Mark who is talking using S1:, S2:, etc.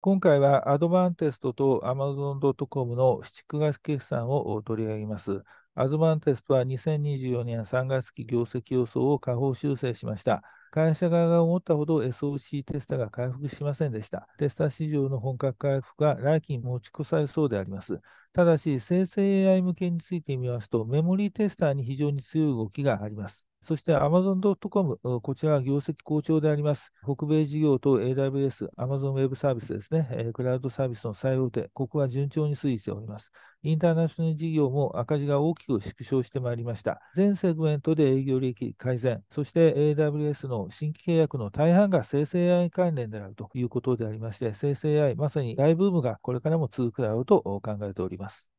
S1: 今回はアドバンテストと Amazon.com の7月決算を取り上げます。アドバンテストは2024年3月期業績予想を下方修正しました。会社側が思ったほど SOC テスタが回復しませんでした。テスタ市場の本格回復が来期に持ち越されそうであります。ただし、生成 AI 向けについてみますと、メモリーテスターに非常に強い動きがあります。そして Amazon.com、こちらは業績好調であります。北米事業と AWS、Amazon Web サービスですね、クラウドサービスの最大手、ここは順調に推移しております。インターナショナル事業も赤字が大きく縮小してまいりました。全セグメントで営業利益改善、そして AWS の新規契約の大半が生成 AI 関連であるということでありまして、生成 AI、まさに大ブームがこれからも続くだろうと考えております。